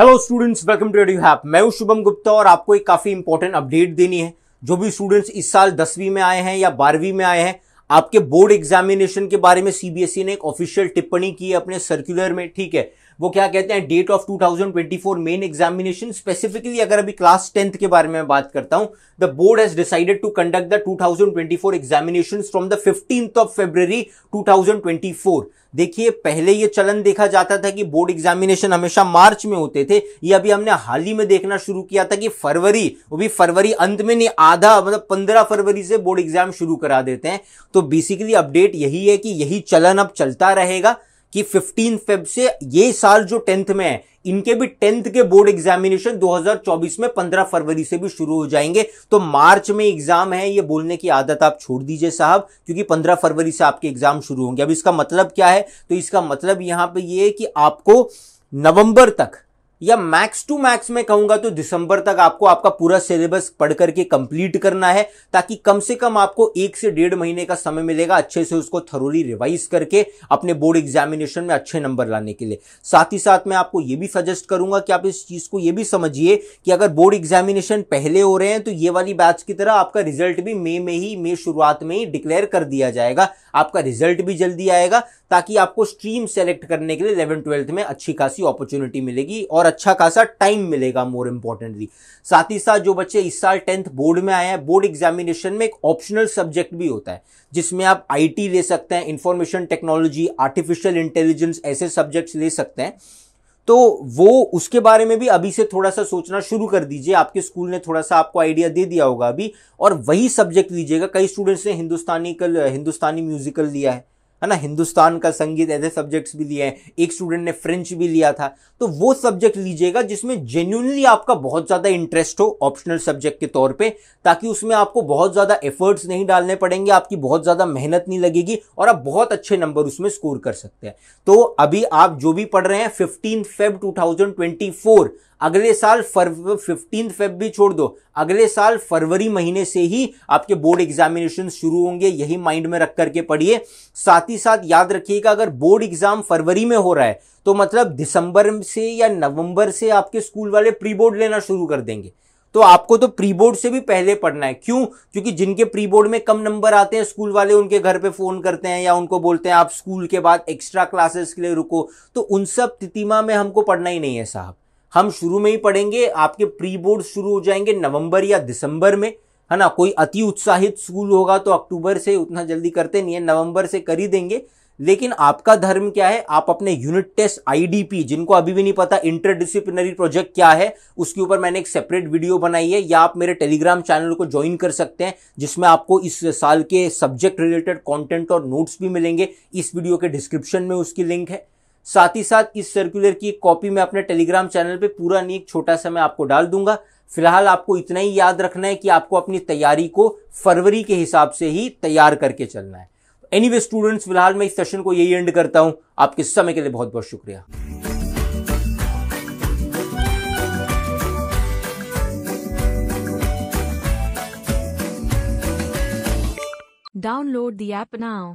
hello students welcome to radio हैप मैं हूं शुभम गुप्ता और आपको एक काफ़ी इंपॉर्टेंट अपडेट देनी है जो भी स्टूडेंट्स इस साल दसवीं में आए हैं या बारहवीं में आए हैं आपके बोर्ड एग्जामिनेशन के बारे में सीबीएसई e ने एक ऑफिशियल टिप्पणी की है अपने सर्कुलर में ठीक है वो क्या कहते हैं date of 2024 main examination specifically अगर अभी क्लास टेंथ के बारे में बात करता हूं the board has decided to conduct the 2024 examination from the fifteenth of February 2024 देखिए पहले ये चलन देखा जाता था कि बोर्ड एग्जामिनेशन हमेशा मार्च में होते थे ये अभी हमने हाल ही में देखना शुरू किया था कि फरवरी वो भी फरवरी अंत में नहीं आधा मतलब पंद्रह फरवरी से बोर्ड एग्जाम शुरू करा देते हैं तो बेसिकली अपडेट यही है कि यही चलन अब चलता रहेगा कि 15 फेब से ये साल जो टेंथ में है इनके भी टेंथ के बोर्ड एग्जामिनेशन 2024 में 15 फरवरी से भी शुरू हो जाएंगे तो मार्च में एग्जाम है ये बोलने की आदत आप छोड़ दीजिए साहब क्योंकि 15 फरवरी से आपके एग्जाम शुरू होंगे अब इसका मतलब क्या है तो इसका मतलब यहां पे ये है कि आपको नवंबर तक या मैक्स टू मैक्स में कहूंगा तो दिसंबर तक आपको आपका पूरा सिलेबस पढ़ करके कंप्लीट करना है ताकि कम से कम आपको एक से डेढ़ महीने का समय मिलेगा अच्छे से उसको थरोली रिवाइज करके अपने बोर्ड एग्जामिनेशन में अच्छे नंबर लाने के लिए साथ ही साथ मैं आपको ये भी सजेस्ट करूंगा कि आप इस चीज को ये भी समझिए कि अगर बोर्ड एग्जामिनेशन पहले हो रहे हैं तो ये वाली बैच की तरह आपका रिजल्ट भी मई में ही मई शुरुआत में ही डिक्लेयर कर दिया जाएगा आपका रिजल्ट भी जल्दी आएगा ताकि आपको स्ट्रीम सेलेक्ट करने के लिए इलेवन ट्वेल्थ में अच्छी खासी अपॉर्चुनिटी मिलेगी और अच्छा खासा टाइम मिलेगा मोर इंपॉर्टेंटली साथ ही साथ जो बच्चे इस साल टेंथ बोर्ड में आए हैं बोर्ड एग्जामिनेशन में एक ऑप्शनल सब्जेक्ट भी होता है जिसमें आप आईटी ले सकते हैं इंफॉर्मेशन टेक्नोलॉजी आर्टिफिशियल इंटेलिजेंस ऐसे सब्जेक्ट्स ले सकते हैं तो वो उसके बारे में भी अभी से थोड़ा सा सोचना शुरू कर दीजिए आपके स्कूल ने थोड़ा सा आपको आइडिया दे दिया होगा अभी और वही सब्जेक्ट लीजिएगा कई स्टूडेंट्स ने हिंदुस्तानी कल हिंदुस्तानी म्यूजिकल लिया है है ना हिंदुस्तान का संगीत ऐसे सब्जेक्ट्स भी लिए हैं एक स्टूडेंट ने फ्रेंच भी लिया था तो वो सब्जेक्ट लीजिएगा जिसमें जेन्यूनली आपका बहुत ज़्यादा इंटरेस्ट हो ऑप्शनल सब्जेक्ट के तौर पे ताकि उसमें आपको बहुत ज़्यादा एफर्ट्स नहीं डालने पड़ेंगे आपकी बहुत ज़्यादा मेहनत नहीं लगेगी और आप बहुत अच्छे नंबर उसमें स्कोर कर सकते हैं तो अभी आप जो भी पढ़ रहे हैं फिफ्टीन फेब टू अगले साल फिफ्टीन फेब भी छोड़ दो अगले साल फरवरी महीने से ही आपके बोर्ड एग्जामिनेशन शुरू होंगे यही माइंड में रख करके पढ़िए साथ ही साथ याद रखिएगा अगर बोर्ड एग्जाम फरवरी में हो रहा है तो मतलब दिसंबर से या नवंबर से आपके स्कूल वाले प्री बोर्ड लेना शुरू कर देंगे तो आपको तो प्री बोर्ड से भी पहले पढ़ना है क्यों क्योंकि जिनके प्री बोर्ड में कम नंबर आते हैं स्कूल वाले उनके घर पे फोन करते हैं या उनको बोलते हैं आप स्कूल के बाद एक्स्ट्रा क्लासेस के लिए रुको तो उन सब तिथिमा में हमको पढ़ना ही नहीं है साहब हम शुरू में ही पढ़ेंगे आपके प्री बोर्ड शुरू हो जाएंगे नवंबर या दिसंबर में है ना कोई अति उत्साहित स्कूल होगा तो अक्टूबर से उतना जल्दी करते नहीं है नवंबर से कर ही देंगे लेकिन आपका धर्म क्या है आप अपने यूनिट टेस्ट आईडीपी जिनको अभी भी नहीं पता इंटरडिसिप्लिनरी प्रोजेक्ट क्या है उसके ऊपर मैंने एक सेपरेट वीडियो बनाई है या आप मेरे टेलीग्राम चैनल को ज्वाइन कर सकते हैं जिसमें आपको इस साल के सब्जेक्ट रिलेटेड कंटेंट और नोट्स भी मिलेंगे इस वीडियो के डिस्क्रिप्शन में उसकी लिंक है साथ ही साथ इस सर्कुलर की कॉपी मैं अपने टेलीग्राम चैनल पे पूरा नहीं एक छोटा सा मैं आपको डाल दूंगा फिलहाल आपको इतना ही याद रखना है कि आपको अपनी तैयारी को फरवरी के हिसाब से ही तैयार करके चलना है एनी वे स्टूडेंट्स फिलहाल मैं इस सेशन को यही एंड करता हूं आपके समय के लिए बहुत बहुत शुक्रिया डाउनलोड दी एप नाउ